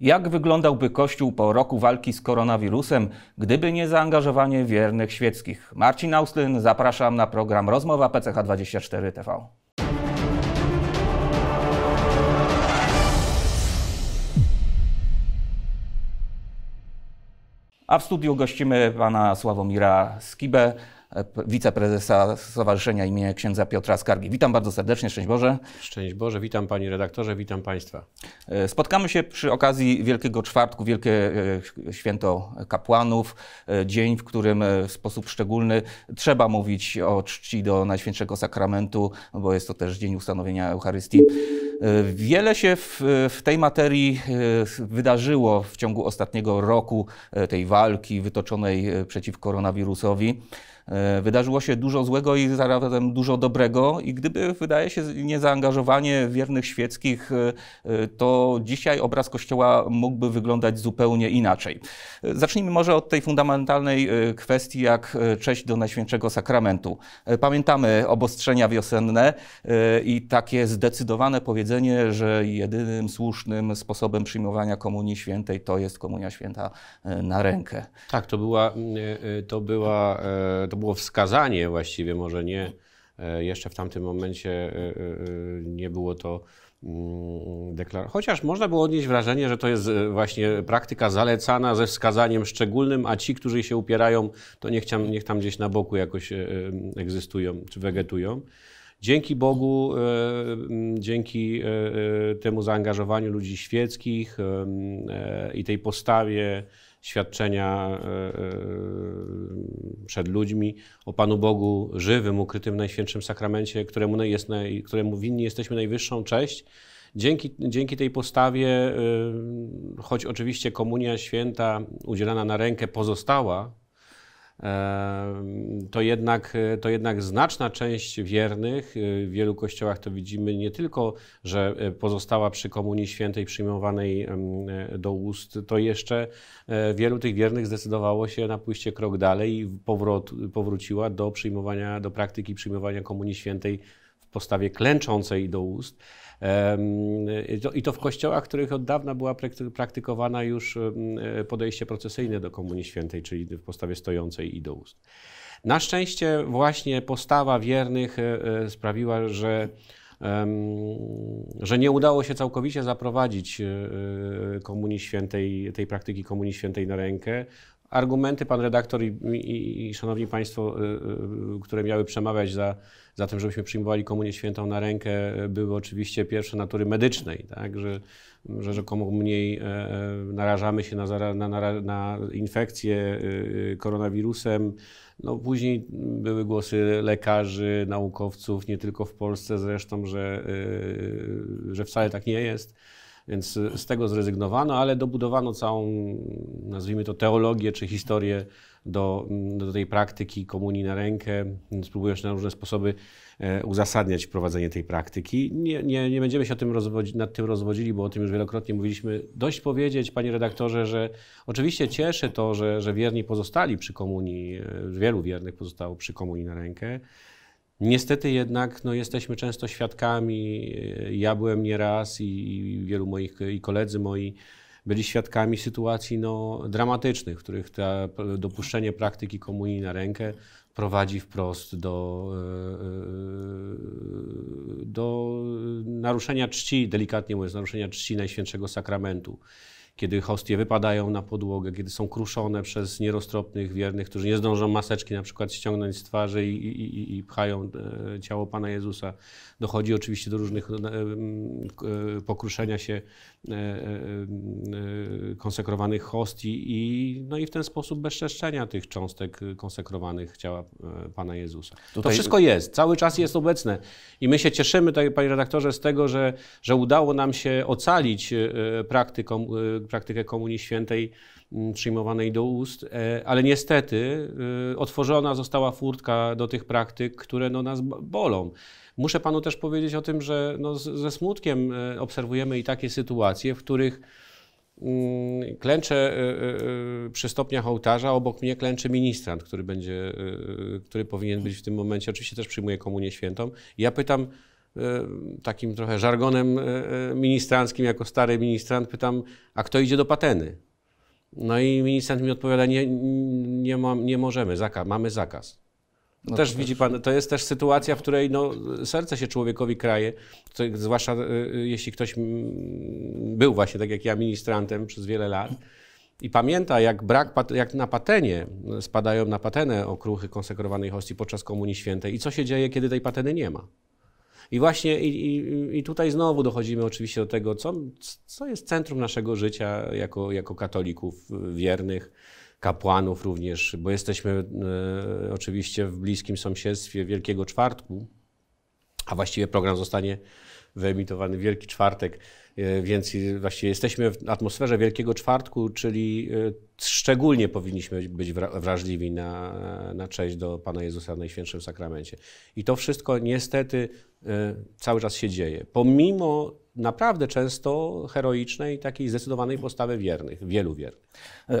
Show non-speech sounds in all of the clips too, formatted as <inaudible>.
Jak wyglądałby Kościół po roku walki z koronawirusem, gdyby nie zaangażowanie wiernych świeckich? Marcin Auslin zapraszam na program Rozmowa PCH24 TV. A w studiu gościmy pana Sławomira Skibę, wiceprezesa Stowarzyszenia imienia księdza Piotra Skargi. Witam bardzo serdecznie, szczęść Boże. Szczęść Boże, witam Panie redaktorze, witam Państwa. E, spotkamy się przy okazji Wielkiego Czwartku, Wielkie e, Święto Kapłanów, e, dzień, w którym w sposób szczególny trzeba mówić o czci do Najświętszego Sakramentu, bo jest to też dzień ustanowienia Eucharystii. Wiele się w, w, tej materii wydarzyło w ciągu ostatniego roku tej walki wytoczonej przeciw koronawirusowi. E, wydarzyło się dużo złego i zarazem dużo dobrego i gdyby, wydaje się, niezaangażowanie wiernych świeckich, e, e, to dzisiaj obraz Kościoła mógłby wyglądać zupełnie inaczej. Zacznijmy może od tej fundamentalnej kwestii, jak cześć do Najświętszego Sakramentu. Pamiętamy obostrzenia wiosenne i takie zdecydowane powiedzenie, że jedynym słusznym sposobem przyjmowania Komunii Świętej to jest Komunia Święta na rękę. Tak, to była, to była, to to było wskazanie właściwie, może nie, e, jeszcze w tamtym momencie e, e, nie było to mm, deklarowane. Chociaż można było odnieść wrażenie, że to jest właśnie praktyka zalecana ze wskazaniem szczególnym, a ci, którzy się upierają, to niech tam, niech tam gdzieś na boku jakoś egzystują czy wegetują. Dzięki Bogu, dzięki temu zaangażowaniu ludzi świeckich i tej postawie, świadczenia e, e, przed ludźmi o Panu Bogu żywym, ukrytym w Najświętszym Sakramencie, któremu, jest któremu winni jesteśmy najwyższą cześć. Dzięki, dzięki tej postawie, e, choć oczywiście komunia święta udzielana na rękę pozostała to jednak, to jednak znaczna część wiernych, y, w wielu kościołach to widzimy, nie tylko, że y, pozostała przy Komunii Świętej przyjmowanej e, do ust, to jeszcze e, wielu tych wiernych zdecydowało się na pójście krok dalej i powrót, powróciła do przyjmowania, do praktyki przyjmowania Komunii Świętej w postawie klęczącej do ust. I to w kościołach, w których od dawna była praktykowana już podejście procesyjne do Komunii Świętej, czyli w postawie stojącej i do ust. Na szczęście właśnie postawa wiernych e, e, sprawiła, że, że nie udało się całkowicie zaprowadzić e, Komunii Świętej, tej praktyki Komunii Świętej na rękę argumenty pan redaktor i, i, i szanowni państwo, y, y, które miały przemawiać za, za tym, żebyśmy przyjmowali komunię świętą na rękę, y, były oczywiście pierwsze natury medycznej, tak? że, że rzekomo mniej e, e, narażamy się na, na, na, na infekcję y, y, koronawirusem. No, później były głosy lekarzy, naukowców, nie tylko w Polsce zresztą, że, że wcale tak nie jest więc y, z tego zrezygnowano, ale dobudowano całą, nazwijmy to, teologię czy historię do, mm, do tej praktyki komunii na rękę. Spróbujesz na różne sposoby e, uzasadniać prowadzenie tej praktyki. Nie, nie, nie będziemy się tym rozwodzi, nad tym rozwodzili, bo o tym już wielokrotnie mówiliśmy. Dość powiedzieć, panie redaktorze, że oczywiście cieszy to, że, że wierni pozostali przy komunii, e, wielu wiernych pozostało przy komunii na rękę. Niestety jednak no, jesteśmy często świadkami, e, ja byłem nieraz i, i wielu moich i koledzy moi byli świadkami sytuacji no, dramatycznych, w których dopuszczenie praktyki komunii na rękę prowadzi wprost do, e, e, do naruszenia czci, delikatnie mówiąc, naruszenia czci Najświętszego Sakramentu kiedy hostie wypadają na podłogę, kiedy są kruszone przez nieroztropnych wiernych, którzy nie zdążą maseczki na przykład ściągnąć z twarzy i, i, i, i pchają e, ciało Pana Jezusa. Dochodzi oczywiście do różnych e, e, pokruszenia się konsekrowanych hostii i, no i w ten sposób bezczeszczenia tych cząstek konsekrowanych ciała Pana Jezusa. Tutaj... To wszystko jest, cały czas jest obecne i my się cieszymy, tak, panie redaktorze, z tego, że, że udało nam się ocalić praktykom praktykę Komunii Świętej mm, przyjmowanej do ust, e, ale niestety e, otworzona została furtka do tych praktyk, które no, nas bolą. Muszę panu też powiedzieć o tym, że no, ze smutkiem e, obserwujemy i takie sytuacje, w których mm, klęczę przy stopniach ołtarza, obok mnie klęczy ministrant, który będzie, który powinien być w tym momencie, oczywiście też przyjmuje komunię świętą. Ja pytam, Y, takim trochę żargonem y, y, ministranckim, jako stary ministrant, pytam, a kto idzie do pateny? No i ministrant mi odpowiada, nie, nie, ma, nie możemy, zaka, mamy zakaz. No też, też widzi pan, to jest też sytuacja, w której no, serce się człowiekowi kraje, to, zwłaszcza y, jeśli ktoś mm, był właśnie tak jak ja ministrantem przez wiele lat i pamięta jak brak, jak na patenie spadają na patenę okruchy konsekrowanej hostii podczas Komunii Świętej i co się dzieje, kiedy tej pateny nie ma. I właśnie i, i, i tutaj znowu dochodzimy oczywiście do tego, co, co jest centrum naszego życia jako, jako katolików wiernych kapłanów również, bo jesteśmy e, oczywiście w bliskim sąsiedztwie Wielkiego Czwartku, a właściwie program zostanie wyemitowany Wielki Czwartek. E, więc właściwie jesteśmy w atmosferze Wielkiego Czwartku, czyli e, szczególnie powinniśmy być wrażliwi na, na cześć do Pana Jezusa w Najświętszym Sakramencie. I to wszystko niestety e, cały czas się dzieje. Pomimo naprawdę często heroicznej, takiej zdecydowanej postawy wiernych, wielu wiernych.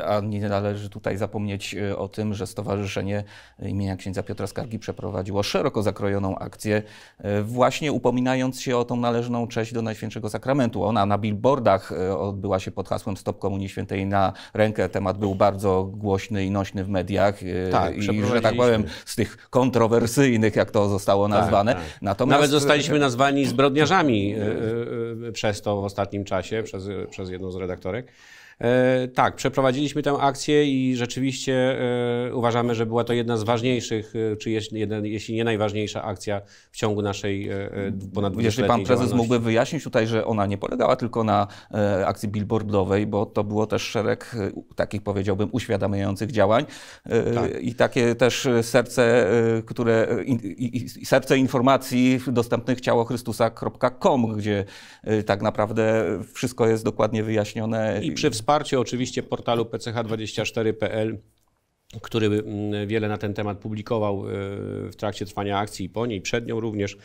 A nie należy tutaj zapomnieć e, o tym, że Stowarzyszenie imienia księdza Piotra Skargi przeprowadziło szeroko zakrojoną akcję, e, właśnie upominając się o tą należną cześć do Najświętszego Sakramentu. Ona na billboardach e, odbyła się pod hasłem Stop Komunii Świętej na rękę. Temat był bardzo głośny i nośny w mediach. Tak, I że tak powiem, z tych kontrowersyjnych, jak to zostało tak, nazwane. Tak, tak. Natomiast... Nawet zostaliśmy nazwani zbrodniarzami przez to w ostatnim czasie, przez, przez jedną z redaktorek. E, tak, przeprowadziliśmy tę akcję i rzeczywiście e, uważamy, że była to jedna z ważniejszych, e, czy jeśli nie najważniejsza akcja w ciągu naszej ponad 20 Jeśli pan prezes mógłby wyjaśnić tutaj, że ona nie polegała tylko na akcji billboardowej, bo to było też szereg takich, powiedziałbym, uświadamiających działań tak. i takie też serce, które, serce informacji dostępnych ciałochrystusa.com, gdzie tak naprawdę wszystko jest dokładnie wyjaśnione. I przy wsparcie oczywiście portalu pch24.pl który mm, wiele na ten temat publikował e, w trakcie trwania akcji i po niej, przed nią również.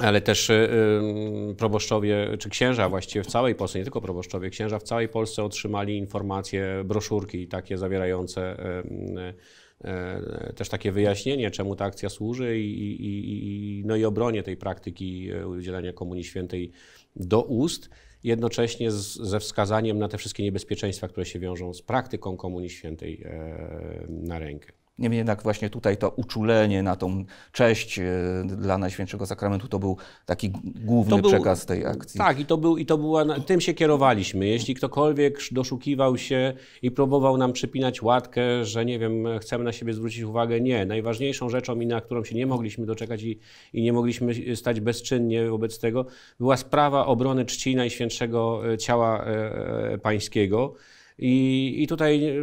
Ale też e, mm, proboszczowie, czy księża właściwie w całej Polsce, nie tylko proboszczowie, księża w całej Polsce otrzymali informacje, broszurki takie zawierające e, mm, też takie wyjaśnienie, czemu ta akcja służy i, i, i no i obronie tej praktyki udzielania Komunii Świętej do ust jednocześnie z, ze wskazaniem na te wszystkie niebezpieczeństwa, które się wiążą z praktyką Komunii Świętej e, na rękę. Niemniej jednak właśnie tutaj to uczulenie na tą cześć e, dla Najświętszego Sakramentu to był taki główny był, przekaz tej akcji. Tak, i to, był, i to była, tym się kierowaliśmy. Jeśli ktokolwiek doszukiwał się i próbował nam przypinać łatkę, że nie wiem, chcemy na siebie zwrócić uwagę, nie. Najważniejszą rzeczą i na którą się nie mogliśmy doczekać i, i nie mogliśmy stać bezczynnie wobec tego, była sprawa obrony czci Najświętszego e, Ciała e, Pańskiego. I, i tutaj e,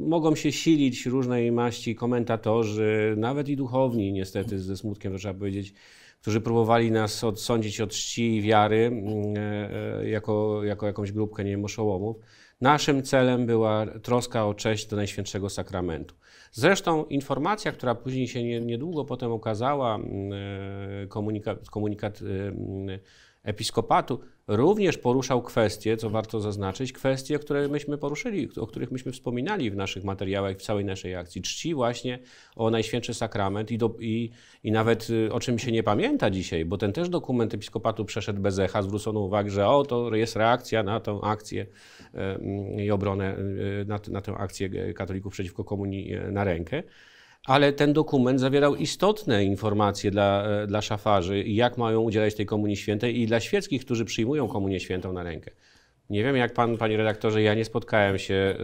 mogą się silić różnej maści komentatorzy, nawet i duchowni, niestety, ze smutkiem to trzeba powiedzieć, którzy próbowali nas odsądzić od czci i wiary mm, e, e, jako, jako jakąś grupkę, nie wiem, oszołomów. Naszym celem była troska o cześć do Najświętszego Sakramentu. Zresztą informacja, która później się niedługo potem okazała, mm, komunikat, komunikat mm, episkopatu, również poruszał kwestie, co warto zaznaczyć, kwestie, które myśmy poruszyli, o których myśmy wspominali w naszych materiałach, w całej naszej akcji. Czci właśnie o Najświętszy Sakrament i, do, i, i nawet y, o czym się nie pamięta dzisiaj, bo ten też dokument episkopatu przeszedł bez echa, zwrócono uwagę, że o, to jest reakcja na tę akcję i obronę, y, na, na tę akcję e, katolików przeciwko komunii e, na rękę ale ten dokument zawierał istotne informacje dla, e, dla szafarzy, jak mają udzielać tej Komunii Świętej i dla świeckich, którzy przyjmują Komunię Świętą na rękę. Nie wiem jak pan, panie redaktorze, ja nie spotkałem się e, e,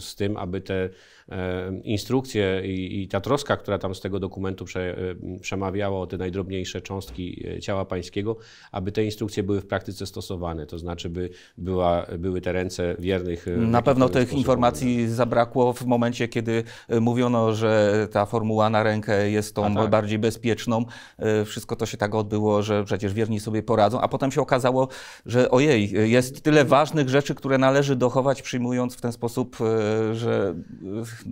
z tym, aby te E, instrukcje i, i ta troska, która tam z tego dokumentu prze, e, przemawiała o te najdrobniejsze cząstki e, ciała pańskiego, aby te instrukcje były w praktyce stosowane, to znaczy by była, były te ręce wiernych. Na pewno tych sposób. informacji zabrakło w momencie, kiedy mówiono, że ta formuła na rękę jest tą tak. bardziej bezpieczną. Wszystko to się tak odbyło, że przecież wierni sobie poradzą, a potem się okazało, że ojej, jest tyle ważnych rzeczy, które należy dochować, przyjmując w ten sposób, że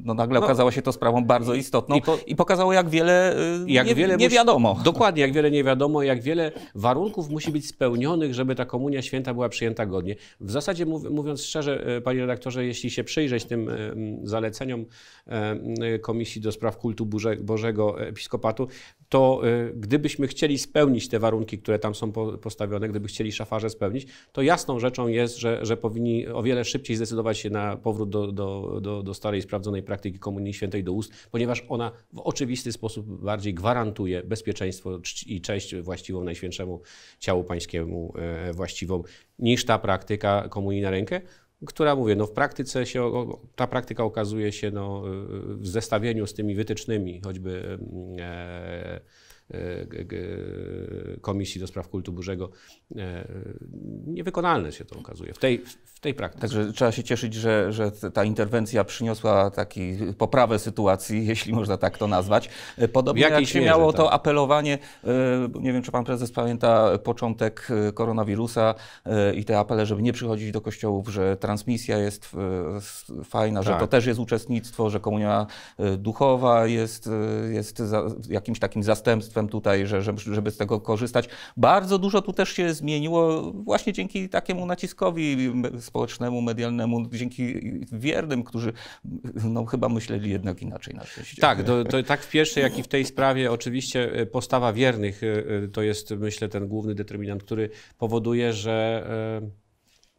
no nagle no. okazało się to sprawą bardzo istotną i, po, i pokazało, jak wiele, y, jak nie, wiele nie musi, wiadomo. dokładnie, jak wiele nie wiadomo, jak wiele warunków musi być spełnionych, żeby ta komunia święta była przyjęta godnie. W zasadzie, mów, mówiąc szczerze, y, panie redaktorze, jeśli się przyjrzeć tym y, zaleceniom Komisji do Spraw Kultu Bożego Episkopatu, to gdybyśmy chcieli spełnić te warunki, które tam są postawione, gdyby chcieli szafarze spełnić, to jasną rzeczą jest, że, że powinni o wiele szybciej zdecydować się na powrót do, do, do, do starej, sprawdzonej sprawdzonej praktyki Komunii Świętej do ust, ponieważ ona w oczywisty sposób bardziej gwarantuje bezpieczeństwo i cześć właściwą Najświętszemu Ciału Pańskiemu e, właściwą, niż ta praktyka Komunii na rękę która, mówię, no w praktyce się, ta praktyka okazuje się no, w zestawieniu z tymi wytycznymi, choćby mm, e, E, Komisji do Spraw Kultu Burzego. E, niewykonalne się to okazuje w tej, w tej praktyce. Także trzeba się cieszyć, że, że ta interwencja przyniosła taki poprawę sytuacji, <laughs> jeśli można tak to nazwać. E, podobnie jak się mierze, miało tak. to apelowanie, nie wiem czy pan prezes pamięta początek koronawirusa i te apele, żeby nie przychodzić do kościołów, że transmisja jest fajna, tak. że to tak. też jest uczestnictwo, że komunia duchowa jest, jest jakimś takim zastępstwem partnerstwem tutaj, żeby z tego korzystać. Bardzo dużo tu też się zmieniło właśnie dzięki takiemu naciskowi społecznemu, medialnemu, dzięki wiernym, którzy no, chyba myśleli jednak inaczej na szczęście. Tak, to, to tak w pierwszej, jak i w tej sprawie oczywiście e, postawa wiernych e, e, to jest myślę ten główny determinant, który powoduje, że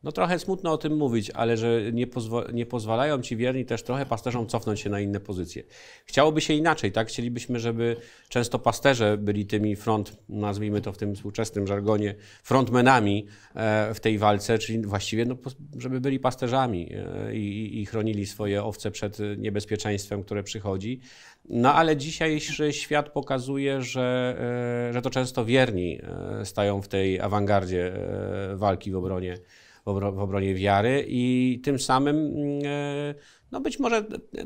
no trochę smutno o tym mówić, ale że nie, pozwa nie, pozwalają ci wierni też trochę pasterzom cofnąć się na inne pozycje. Chciałoby się inaczej, tak? Chcielibyśmy, żeby często pasterze byli tymi front, nazwijmy to w tym współczesnym żargonie, frontmenami e, w tej walce, czyli właściwie, no, żeby byli pasterzami e, i, i chronili swoje owce przed niebezpieczeństwem, które przychodzi. No ale dzisiejszy świat pokazuje, że, e, że to często wierni stają w tej awangardzie walki w obronie w, obronie wiary i tym samym mm, e, no być może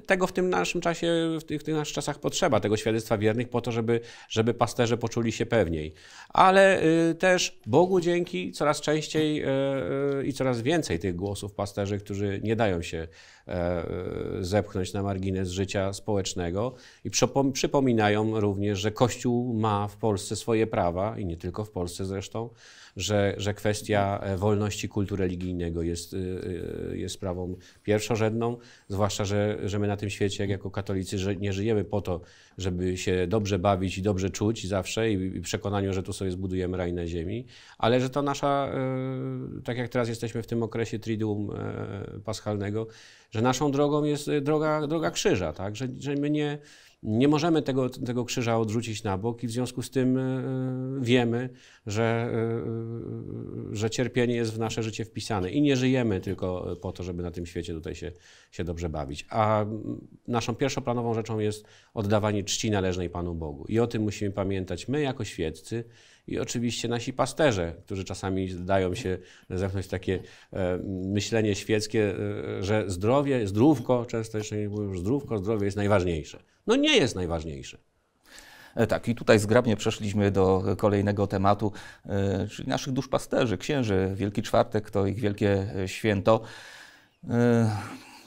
tego w tym naszym czasie, w tych, w tych, naszych czasach potrzeba, tego świadectwa wiernych po to, żeby, żeby pasterze poczuli się pewniej. Ale y, też Bogu dzięki coraz częściej e, e, i coraz więcej tych głosów pasterzy, którzy nie dają się zepchnąć na margines życia społecznego i przypominają również, że Kościół ma w Polsce swoje prawa i nie tylko w Polsce zresztą, że, że kwestia e, wolności kultu religijnego jest, e, e, jest sprawą pierwszorzędną, zwłaszcza, że, że my na tym świecie, jako katolicy, że nie żyjemy po to, żeby się dobrze bawić i dobrze czuć zawsze i, i przekonaniu, że tu sobie zbudujemy raj na ziemi, ale że to nasza, tak jak teraz jesteśmy w tym okresie Triduum Paschalnego, że naszą drogą jest droga, droga krzyża, tak? że, że my nie, nie możemy tego, tego krzyża odrzucić na bok i w związku z tym wiemy, że, e, e, że cierpienie jest w nasze życie wpisane i nie żyjemy tylko po to, żeby na tym świecie tutaj się, się dobrze bawić. A naszą pierwszoplanową rzeczą jest oddawanie czci należnej Panu Bogu. I o tym musimy pamiętać my jako świeccy i oczywiście nasi pasterze, którzy czasami dają się zewnątrz takie e, myślenie świeckie, że zdrowie, zdrówko, często jeszcze nie mówią, że zdrówko, zdrowie jest najważniejsze. No nie jest najważniejsze. E, tak, i tutaj zgrabnie przeszliśmy do kolejnego tematu, e, czyli naszych duszpasterzy, księży. Wielki Czwartek to ich wielkie e, święto.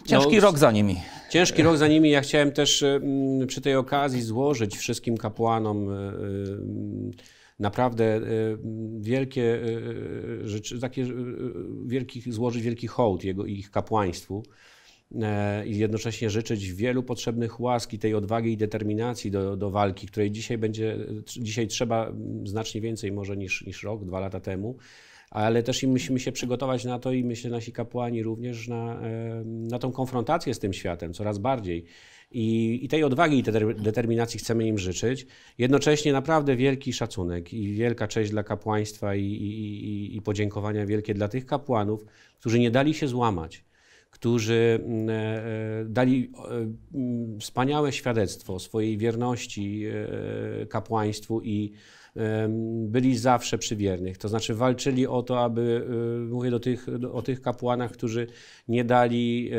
Ciężki no, rok za nimi. Ciężki rok za nimi. Ja chciałem też mm, przy tej okazji złożyć wszystkim kapłanom naprawdę wielkie rzeczy, takie wielkich, złożyć wielki hołd jego, ich kapłaństwu. E, i jednocześnie życzyć wielu potrzebnych łaski, tej odwagi i determinacji do, do walki, której dzisiaj będzie, dzisiaj trzeba znacznie więcej może niż, niż rok, dwa lata temu ale też i musimy się przygotować na to i myślę nasi kapłani również na, e, na tą konfrontację z tym światem coraz bardziej. I, I tej odwagi i tej determinacji chcemy im życzyć. Jednocześnie naprawdę wielki szacunek i wielka cześć dla kapłaństwa i, i, i podziękowania wielkie dla tych kapłanów, którzy nie dali się złamać którzy mm, e, e, dali e, mm, wspaniałe świadectwo swojej wierności kapłaństwu i mm, byli zawsze przywiernych. To znaczy walczyli o to, aby, mówię do tych, o tych kapłanach, którzy nie dali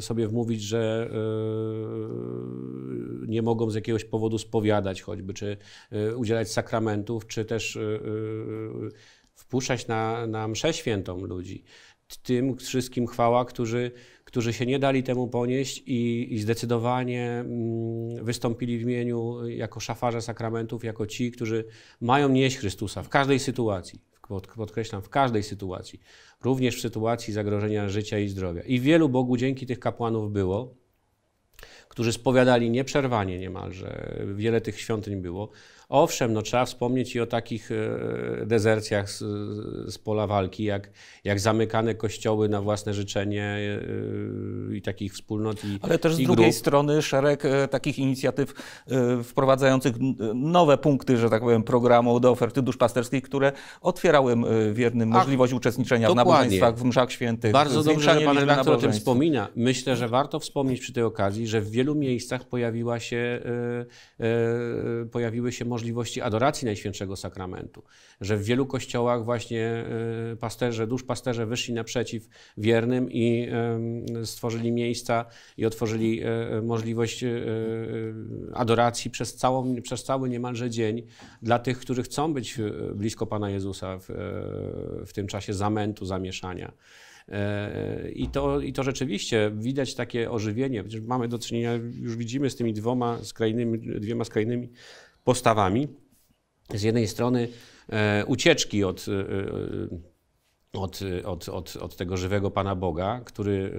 sobie wmówić, że nie mogą z jakiegoś powodu spowiadać choćby, czy udzielać sakramentów, czy też wpuszczać na, na mszę świętą ludzi tym wszystkim chwała, którzy, którzy się nie dali temu ponieść i, i zdecydowanie mm, wystąpili w imieniu y, jako szafarze sakramentów, jako ci, którzy mają nieść Chrystusa w każdej sytuacji. Podkreślam, w każdej sytuacji, również w sytuacji zagrożenia życia i zdrowia. I wielu Bogu dzięki tych kapłanów było, którzy spowiadali nieprzerwanie niemalże, wiele tych świątyń było, Owszem, no, trzeba wspomnieć i o takich e, dezercjach z, z pola walki, jak, jak zamykane kościoły na własne życzenie e, i takich wspólnot. I, Ale też z drugiej grup. strony szereg e, takich inicjatyw wprowadzających nowe punkty, że tak powiem, programu do oferty duszpasterskiej, które otwierały wiernym Ach, możliwość uczestniczenia dokładnie. w nabożeństwach, w mszach świętych. Bardzo dobrze, że pan redaktor o tym wspomina. Myślę, że warto wspomnieć przy tej okazji, że w wielu miejscach pojawiła się, pojawiły się możliwości adoracji Najświętszego Sakramentu, że w wielu kościołach właśnie y, pasterze, dusz pasterze wyszli naprzeciw wiernym i stworzyli miejsca i otworzyli e, e, możliwość e, adoracji przez, całą, przez cały niemalże dzień dla tych, którzy chcą być blisko Pana Jezusa w, w tym czasie zamętu, zamieszania. I to, I to rzeczywiście widać takie ożywienie. Przecież mamy do czynienia, już widzimy z tymi dwoma skrajnymi, dwiema skrajnymi postawami. Z jednej strony e, ucieczki od, e, e, od, od, od, od tego żywego Pana Boga, który,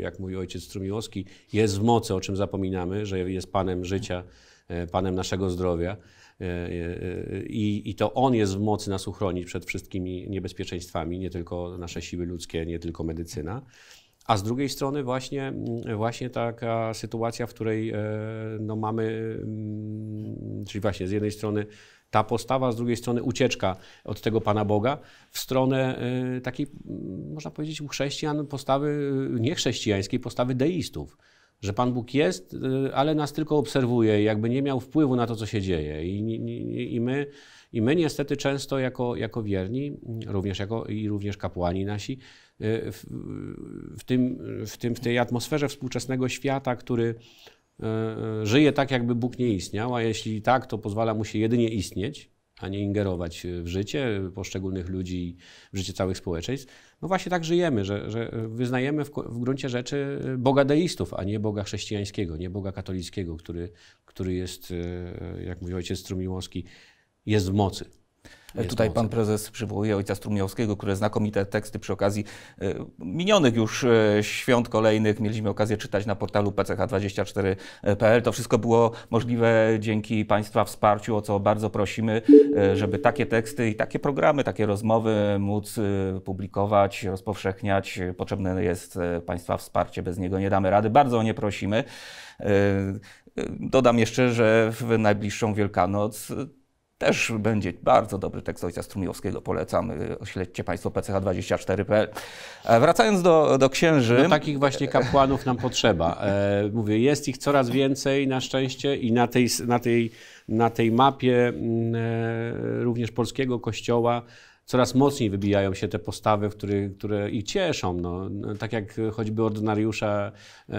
jak mówi ojciec Strumiłowski, jest w mocy, o czym zapominamy, że jest Panem życia, Panem naszego zdrowia. I, I, to On jest w mocy nas uchronić przed wszystkimi niebezpieczeństwami, nie tylko nasze siły ludzkie, nie tylko medycyna. A z drugiej strony właśnie, mm, właśnie taka sytuacja, w której e, no, mamy, mm, czyli właśnie z jednej strony ta postawa, z drugiej strony ucieczka od tego Pana Boga w stronę e, takiej, mm, można powiedzieć, u chrześcijan postawy e, niechrześcijańskiej, postawy deistów że Pan Bóg jest, ale nas tylko obserwuje, jakby nie miał wpływu na to, co się dzieje. I, i, i my, i my niestety często jako, jako wierni, również jako, i również kapłani nasi, Y, w, w, tym, w, tym, w tej atmosferze współczesnego świata, który e, e, żyje tak, jakby Bóg nie istniał, a jeśli tak, to pozwala mu się jedynie istnieć, a nie ingerować w życie poszczególnych ludzi, w życie całych społeczeństw. No właśnie tak żyjemy, że, że wyznajemy w, w, gruncie rzeczy Boga deistów, a nie Boga chrześcijańskiego, nie Boga katolickiego, który, który jest, e, jak mówił ojciec Strumiłowski, jest w mocy. E, tutaj pan prezes przywołuje ojca Strumiowskiego, który znakomite teksty przy okazji e, minionych już e, świąt kolejnych mieliśmy okazję czytać na portalu pch24.pl. To wszystko było możliwe dzięki państwa wsparciu, o co bardzo prosimy, żeby takie teksty i takie programy, takie rozmowy móc publikować, rozpowszechniać. Potrzebne jest państwa wsparcie, bez niego nie damy rady. Bardzo o nie prosimy. Dodam jeszcze, że w najbliższą Wielkanoc też będzie bardzo dobry tekst ojca Strumiowskiego, polecamy, śledźcie Państwo pch24.pl. E, wracając do, do księży... No, takich właśnie kapłanów nam potrzeba. E, mówię, jest ich coraz więcej na szczęście i na tej, na tej, na tej mapie mm, e, również polskiego kościoła coraz mocniej wybijają się te postawy, które, które ich cieszą. No, tak jak choćby ordynariusza e,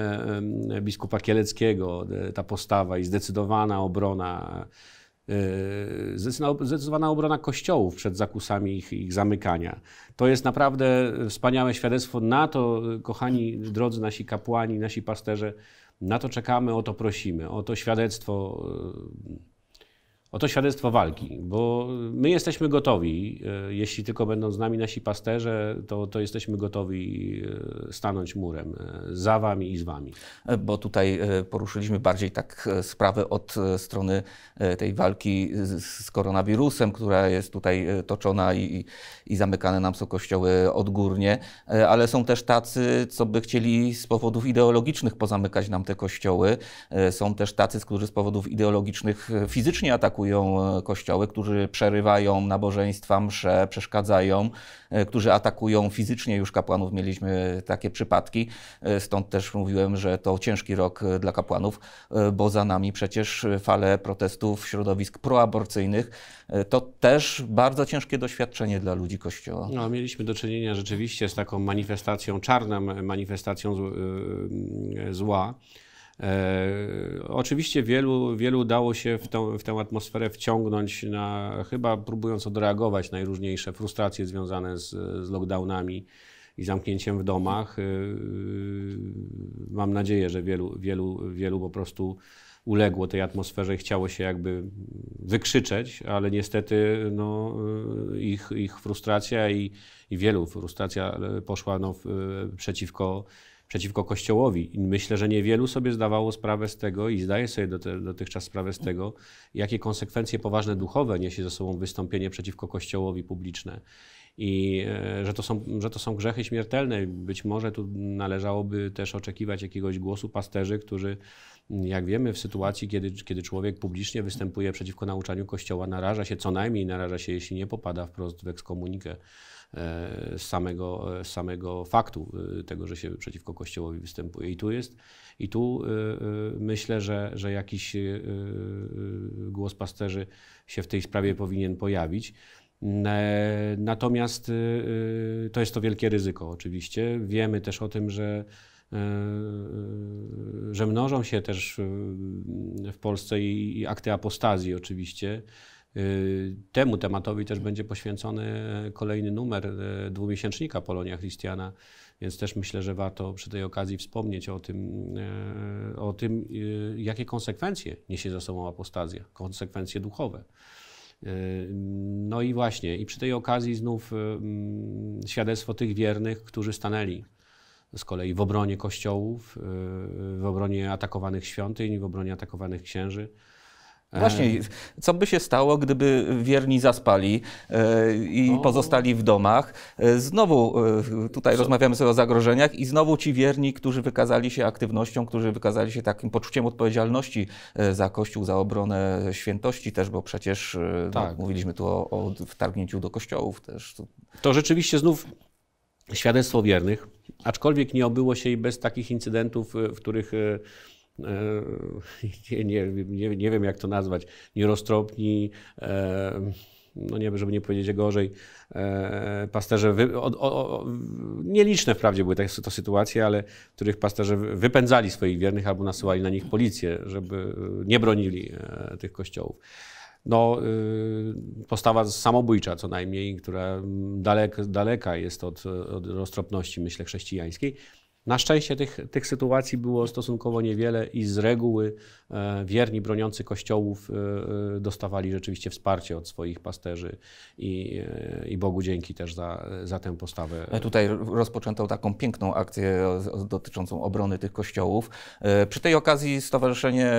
e, biskupa Kieleckiego, ta postawa i zdecydowana obrona Yy, zdecydowana obrona kościołów przed zakusami ich, ich zamykania. To jest naprawdę wspaniałe świadectwo. Na to, yy, kochani drodzy nasi kapłani, nasi pasterze, na to czekamy, o to prosimy, o to świadectwo yy, Oto świadectwo walki, bo my jesteśmy gotowi, e, jeśli tylko będą z nami nasi pasterze, to, to jesteśmy gotowi e, stanąć murem e, za wami i z wami. Bo tutaj poruszyliśmy bardziej tak sprawę od strony tej walki z koronawirusem, która jest tutaj toczona i, i zamykane nam są kościoły odgórnie, ale są też tacy, co by chcieli z powodów ideologicznych pozamykać nam te kościoły. Są też tacy, którzy z powodów ideologicznych fizycznie atakują atakują e, kościoły, którzy przerywają nabożeństwa, msze, przeszkadzają, e, którzy atakują fizycznie już kapłanów. Mieliśmy takie przypadki, e, stąd też mówiłem, że to ciężki rok dla kapłanów, bo za nami przecież fale protestów środowisk proaborcyjnych. To też bardzo ciężkie doświadczenie dla ludzi kościoła. No, mieliśmy do czynienia rzeczywiście z taką manifestacją, czarną manifestacją zła E, oczywiście wielu, wielu udało się w, tą, w tę atmosferę wciągnąć, na, chyba próbując odreagować najróżniejsze frustracje związane z, z lockdownami i zamknięciem w domach. E, mam nadzieję, że wielu, wielu, wielu po prostu uległo tej atmosferze i chciało się jakby wykrzyczeć, ale niestety no, e, ich, ich frustracja i, i wielu frustracja poszła no, w, przeciwko przeciwko Kościołowi. Myślę, że niewielu sobie zdawało sprawę z tego i zdaje sobie dotychczas sprawę z tego, jakie konsekwencje poważne duchowe niesie ze sobą wystąpienie przeciwko Kościołowi publiczne. I e, że to, są, że to są grzechy śmiertelne. Być może tu należałoby też oczekiwać jakiegoś głosu pasterzy, którzy, jak wiemy, w sytuacji, kiedy, kiedy człowiek publicznie występuje przeciwko nauczaniu Kościoła, naraża się, co najmniej naraża się, jeśli nie popada wprost w ekskomunikę z e, samego, e, samego faktu e, tego, że się przeciwko Kościołowi występuje. I tu jest, i tu myślę, że, że jakiś głos pasterzy się w tej sprawie powinien pojawić. Mm, natomiast to jest to wielkie ryzyko, oczywiście. Wiemy też o tym, że że mnożą się też w Polsce i akty apostazji oczywiście. Y, temu tematowi też będzie poświęcony kolejny numer y, dwumiesięcznika Polonia Christiana, więc też myślę, że warto przy tej okazji wspomnieć o tym, y, o tym jakie konsekwencje niesie za sobą apostazja, konsekwencje duchowe. No i właśnie, i przy tej okazji znów mm, świadectwo tych wiernych, którzy stanęli z kolei w obronie kościołów, w obronie atakowanych świątyń, w obronie atakowanych księży. Właśnie, co by się stało, gdyby wierni zaspali e, i pozostali w domach? E, znowu e, tutaj co? rozmawiamy sobie o zagrożeniach i znowu ci wierni, którzy wykazali się aktywnością, którzy wykazali się takim poczuciem odpowiedzialności za Kościół, za obronę świętości też, bo przecież no, tak. no, mówiliśmy tu o, o wtargnięciu do kościołów też. To rzeczywiście znów świadectwo wiernych, aczkolwiek nie obyło się i bez takich incydentów, w których E, <laughs> nie, nie, nie, nie wiem jak to nazwać, nieroztropni, e, no nie, żeby nie powiedzieć gorzej, e, pasterze, wy, o, o, nieliczne wprawdzie były takie, to sytuacje, ale w których pasterze wypędzali swoich wiernych albo nasyłali na nich policję, żeby nie bronili tych kościołów no, postawa samobójcza co najmniej, która dalek, daleka jest od, od roztropności, myślę, chrześcijańskiej. Na szczęście tych, tych sytuacji było stosunkowo niewiele i z reguły e, wierni broniący kościołów e, e, dostawali rzeczywiście wsparcie od swoich pasterzy i, i Bogu dzięki też za, za tę postawę. Tutaj rozpoczęto taką piękną akcję dotyczącą obrony tych kościołów. Przy tej okazji stowarzyszenie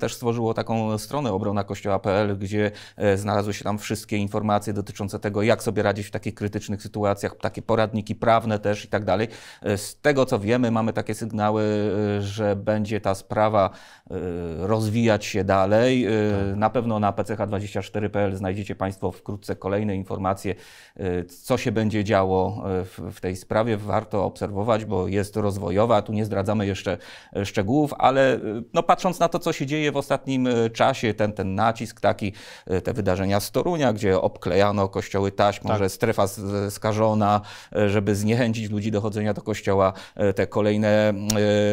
też stworzyło taką stronę obronakościoła.pl, gdzie znalazły się tam wszystkie informacje dotyczące tego, jak sobie radzić w takich krytycznych sytuacjach, takie poradniki prawne też i tak dalej. Z tego co wiemy, mamy takie sygnały, y, że będzie ta sprawa y, rozwijać się dalej. Y, tak. Na pewno na pch24.pl znajdziecie Państwo wkrótce kolejne informacje, co się będzie działo w tej sprawie. Warto obserwować, bo jest rozwojowa. Tu nie zdradzamy jeszcze szczegółów, ale no, patrząc na to, co się dzieje w ostatnim czasie, ten, ten nacisk taki, te wydarzenia z Torunia, gdzie obklejano kościoły taśmą, tak. że strefa skażona, żeby zniechęcić ludzi do chodzenia do kościoła, te kolejne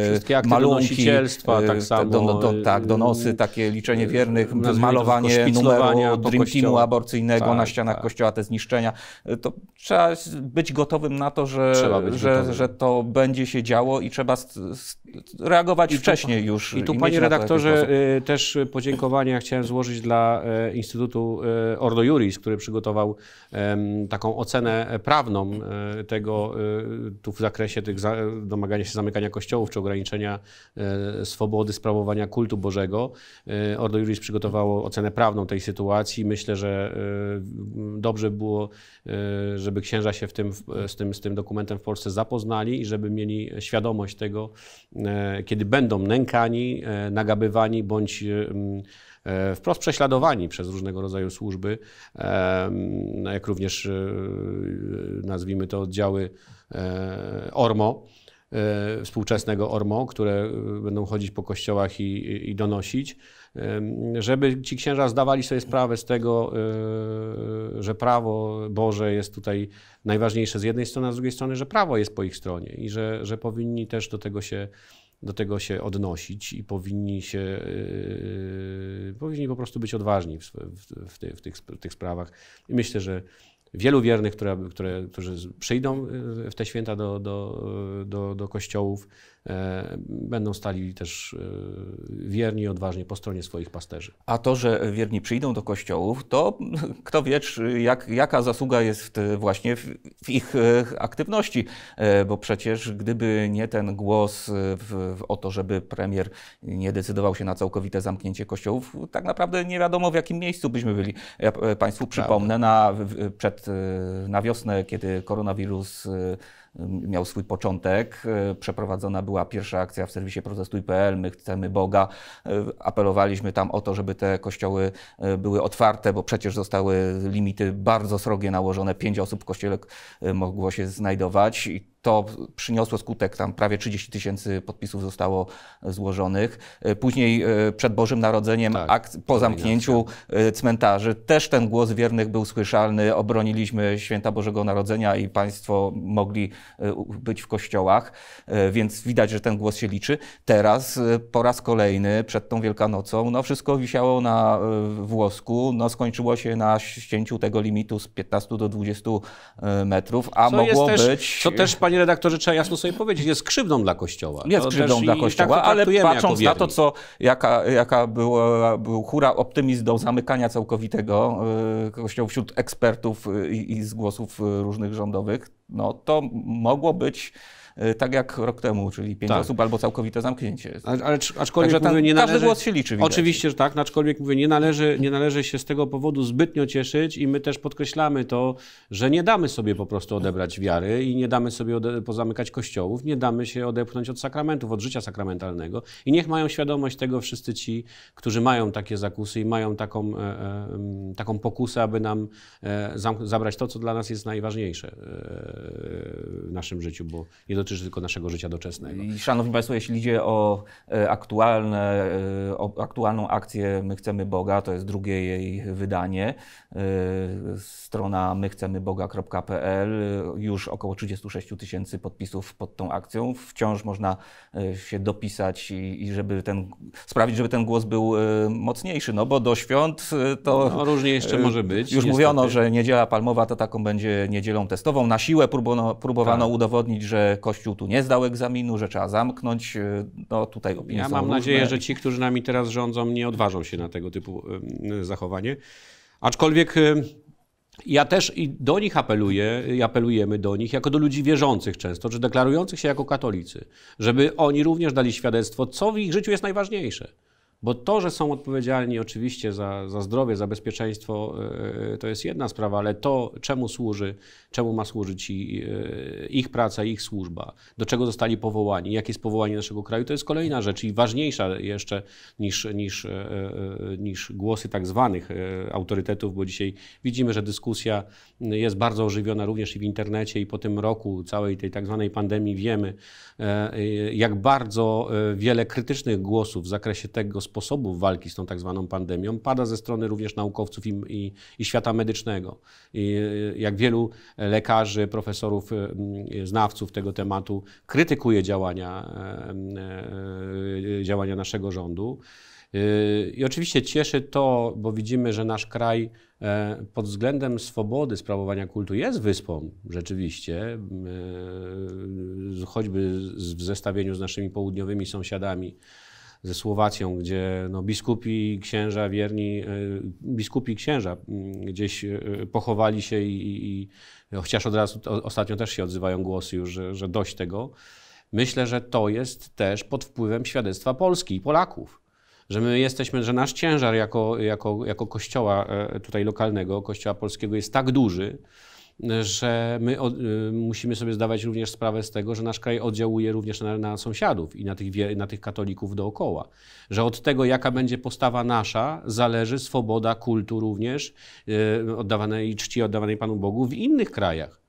e, Wszystkie akty malunki, e, tak samo. Do, do, do, e, tak, donosy, takie liczenie wiernych, malowanie numeru Dream Teamu aborcyjnego tak, na tak. ścianach tak. kościoła, te zniszczenia. To trzeba być gotowym na to, że, że, gotowym. że to będzie się działo i trzeba reagować I wcześniej tu, już. I tu, i panie redaktorze, też podziękowania chciałem złożyć dla Instytutu Ordo Juris, który przygotował taką ocenę prawną tego tu w zakresie tych domagania się zamykania kościołów czy ograniczenia e, swobody sprawowania kultu Bożego. E, Ordo Juris przygotowało ocenę prawną tej sytuacji. Myślę, że e, dobrze było, żeby księża się w tym, z, tym, z tym dokumentem w Polsce zapoznali i żeby mieli świadomość tego, kiedy będą nękani, nagabywani bądź wprost prześladowani przez różnego rodzaju służby, jak również nazwijmy to oddziały ORMO E, współczesnego Ormo, które e, będą chodzić po kościołach i, i donosić, e, żeby ci księża zdawali sobie sprawę z tego, że prawo Boże jest tutaj najważniejsze z jednej strony, a z drugiej strony, że prawo jest po ich stronie i że, że powinni też do tego się do tego się odnosić i powinni się yy, powinni po prostu być odważni w, w, w, ty, w tych, tych sprawach. I myślę, że wielu wiernych, które, które, którzy przyjdą y, w te święta do, do, do, do kościołów, e, będą stali też e, wierni i odważni po stronie swoich pasterzy. A to, że wierni przyjdą do kościołów, to <laughs> kto wie, jak, jaka zasługa jest e, właśnie w, w, ich aktywności, bo przecież gdyby nie ten głos w, w, o to, żeby premier nie decydował się na całkowite zamknięcie kościołów, tak naprawdę nie wiadomo w jakim miejscu byśmy byli. Ja Państwu przypomnę, na, przed Y, na wiosnę, kiedy koronawirus y, y, miał swój początek, przeprowadzona była pierwsza akcja w serwisie protestuj.pl, my chcemy Boga. Apelowaliśmy tam o to, żeby te kościoły były otwarte, bo przecież zostały limity bardzo srogie nałożone. Pięć osób w kościele mogło się znajdować to przyniosło skutek, tam prawie 30 tysięcy podpisów zostało złożonych. E, później e, przed Bożym Narodzeniem, tak, po zamknięciu e, cmentarzy, też ten głos wiernych był słyszalny. Obroniliśmy święta Bożego Narodzenia i państwo mogli być w kościołach, więc widać, że ten głos się liczy. Teraz po raz kolejny przed tą Wielkanocą, no wszystko wisiało na włosku, no skończyło się na ścięciu tego limitu z 15 do 20 metrów, a co mogło też, być... Co też, panie panie redaktorze, trzeba jasno sobie powiedzieć, jest krzywdą dla Kościoła. Jest krzywdą dla Kościoła, tak ale patrząc na to, co, jaka, jaka była, był hura optymizm do zamykania całkowitego y, Kościoła wśród ekspertów y, i, i z głosów y, różnych rządowych, no to mogło być E, tak jak rok temu, czyli pięć tak. osób albo całkowite zamknięcie. Ale, ale aczkolwiek Także mówię, nie należy, każdy głos się liczy. Widać. Oczywiście, że tak, no aczkolwiek mówię, nie należy, nie należy się z tego powodu zbytnio cieszyć i my też podkreślamy to, że nie damy sobie po prostu odebrać wiary i nie damy sobie pozamykać kościołów, nie damy się odepchnąć od sakramentów, od życia sakramentalnego i niech mają świadomość tego wszyscy ci, którzy mają takie zakusy i mają taką, e, e taką pokusę, aby nam e, zabrać to, co dla nas jest najważniejsze e, w naszym życiu, bo nie do dotyczy tylko naszego życia doczesnego. I szanowni Państwo, jeśli idzie o e, aktualne, e, o aktualną akcję My Chcemy Boga, to jest drugie jej wydanie, e, strona mychcemyboga.pl, już około 36 tysięcy podpisów pod tą akcją. Wciąż można się dopisać i, i żeby ten, sprawić, żeby ten głos był mocniejszy, no bo do świąt to... No, różnie jeszcze może być. Już niestety. mówiono, że Niedziela Palmowa to taką będzie niedzielą testową. Na siłę próbono, próbowano tak. udowodnić, że Kościół Kościół tu nie zdał egzaminu, że trzeba zamknąć. Y, no tutaj opinie Ja mam różne. nadzieję, że ci, którzy nami teraz rządzą, nie odważą się na tego typu y, y, zachowanie. Aczkolwiek ja też i do nich apeluję, i apelujemy do nich, jako do ludzi wierzących często, czy deklarujących się jako katolicy, żeby oni również dali świadectwo, co w ich życiu jest najważniejsze. Bo to, że są odpowiedzialni oczywiście za, za zdrowie, za bezpieczeństwo, e, e, to jest jedna sprawa, ale to, czemu służy, czemu ma służyć e, ich, praca, ich służba, do czego zostali powołani, jakie jest powołanie naszego kraju, to jest kolejna rzecz i ważniejsza jeszcze niż, niż, niż głosy tak zwanych autorytetów, bo dzisiaj widzimy, że dyskusja jest bardzo ożywiona również i w internecie i po tym roku całej tej tak zwanej pandemii wiemy, jak bardzo wiele krytycznych głosów w zakresie tego, sposobów walki z tą tak zwaną pandemią pada ze strony również naukowców i, i, i świata medycznego. I, y, jak wielu lekarzy, profesorów, y, y, znawców tego tematu krytykuje działania, działania naszego rządu. I oczywiście cieszy to, bo widzimy, że nasz kraj e, pod względem swobody sprawowania kultu jest wyspą, rzeczywiście, e, choćby w zestawieniu z naszymi południowymi sąsiadami ze Słowacją, gdzie no, biskupi księża wierni, e, biskupi księża gdzieś e, pochowali się i, i no, chociaż od razu ostatnio też się odzywają głosy już, że, że dość tego. Myślę, że to jest też pod wpływem świadectwa Polski i Polaków że my jesteśmy, że nasz ciężar jako, jako, jako kościoła e, tutaj lokalnego, kościoła polskiego jest tak duży, że my od, y, musimy sobie zdawać również sprawę z tego, że nasz kraj oddziałuje również na, na sąsiadów i na tych, na tych katolików dookoła. Że od tego, jaka będzie postawa nasza, zależy swoboda kultu również yy, oddawanej czci, oddawanej Panu Bogu w innych krajach.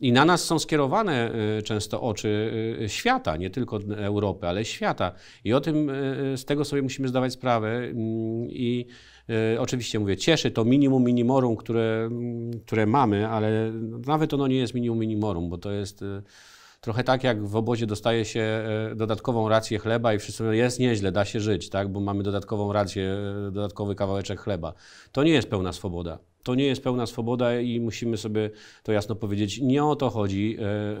I na nas są skierowane y, często oczy y, świata, nie tylko Europy, ale świata. I o tym z tego sobie musimy zdawać sprawę. Mm, I yy, E, oczywiście mówię, cieszy to minimum minimorum, które, które mamy, ale nawet ono nie jest minimum minimorum, bo to jest e, trochę tak, jak w obozie dostaje się e, dodatkową rację chleba i wszyscy mówią, jest nieźle, da się żyć, tak? bo mamy dodatkową rację, dodatkowy kawałeczek chleba. To nie jest pełna swoboda. To nie jest pełna swoboda i musimy sobie to jasno powiedzieć. Nie o to chodzi, e, e,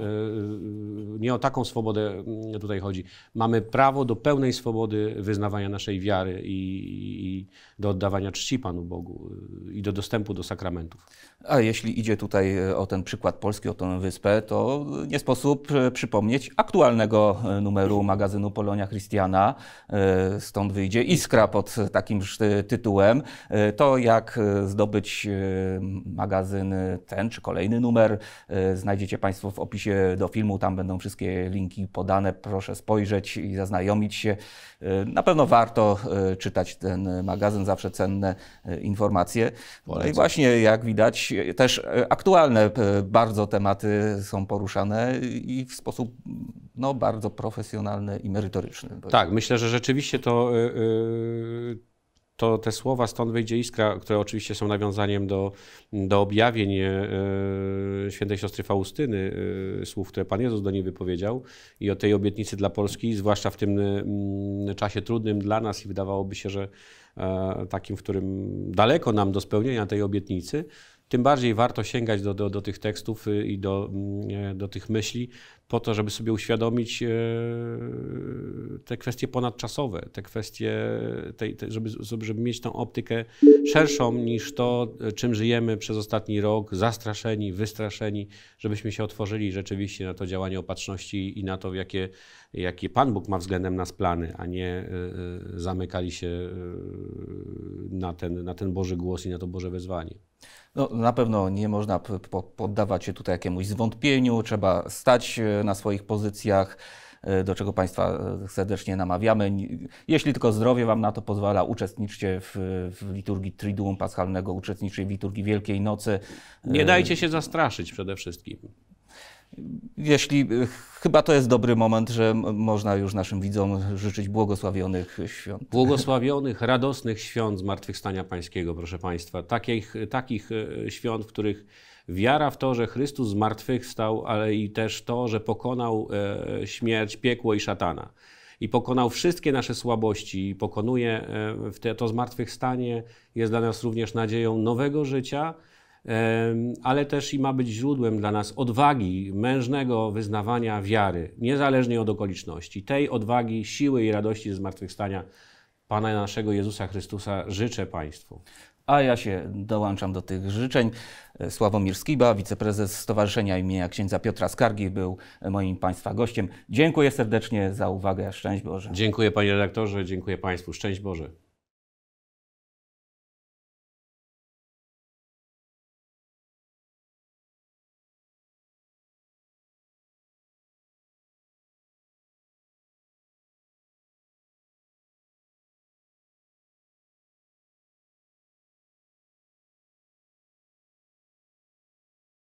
nie o taką swobodę mm, tutaj chodzi. Mamy prawo do pełnej swobody wyznawania naszej wiary i, do oddawania czci Panu Bogu e, i do dostępu do sakramentów. A jeśli idzie tutaj o ten przykład Polski, o tę wyspę, to nie sposób przypomnieć aktualnego numeru magazynu Polonia Christiana. Stąd wyjdzie Iskra pod takimż tytułem. To, jak zdobyć E, magazyn ten czy kolejny numer. E, znajdziecie Państwo w opisie do filmu, tam będą wszystkie linki podane. Proszę spojrzeć i zaznajomić się. E, na pewno warto czytać ten magazyn, zawsze cenne informacje. No i właśnie, jak widać, też aktualne bardzo tematy są poruszane i w sposób no, bardzo profesjonalny i merytoryczny. Tak, myślę, że rzeczywiście to. Yy, to te słowa stąd wyjdzie iskra, które oczywiście są nawiązaniem do, do objawień e, e, świętej siostry Faustyny, e, słów, które Pan Jezus do niej wypowiedział i o tej obietnicy dla Polski, zwłaszcza w tym mm, czasie trudnym dla nas i wydawałoby się, że takim, w którym daleko nam do spełnienia tej obietnicy, tym bardziej warto sięgać do, do, do tych tekstów y, i do, mm, e, do tych myśli, po to, żeby sobie uświadomić e, te kwestie ponadczasowe, te kwestie, żeby, żeby mieć tą optykę szerszą niż to, e, czym żyjemy przez ostatni rok, zastraszeni, wystraszeni, żebyśmy się otworzyli rzeczywiście na to działanie opatrzności i na to, jakie, jakie Pan Bóg ma względem nas plany, a nie zamykali się na ten, na ten Boży głos i na to Boże wezwanie. No, na pewno nie można poddawać się tutaj jakiemuś zwątpieniu, trzeba stać e, na swoich pozycjach e, do czego Państwa e, serdecznie namawiamy. Jeśli tylko zdrowie Wam na to pozwala, uczestniczcie w, w liturgii Triduum Paschalnego, uczestniczcie w liturgii Wielkiej Nocy. Nie dajcie się zastraszyć przede wszystkim. Jeśli y, chyba to jest dobry moment, że można już naszym widzom życzyć błogosławionych świąt. Błogosławionych, radosnych świąt zmartwychwstania Pańskiego, proszę Państwa. Takich, takich y, świąt, w których wiara w to, że Chrystus zmartwychwstał, ale i też to, że pokonał e, śmierć, piekło i szatana i pokonał wszystkie nasze słabości i pokonuje e, w te, to zmartwychwstanie, jest dla nas również nadzieją nowego życia ale też i ma być źródłem dla nas odwagi mężnego wyznawania wiary, niezależnie od okoliczności. Tej odwagi, siły i radości zmartwychwstania Pana naszego Jezusa Chrystusa życzę Państwu. A ja się dołączam do tych życzeń. Sławomir Skiba, wiceprezes Stowarzyszenia imienia księdza Piotra Skargi, był moim Państwa gościem. Dziękuję serdecznie za uwagę. Szczęść Boże. Dziękuję Panie redaktorze, dziękuję Państwu. Szczęść Boże.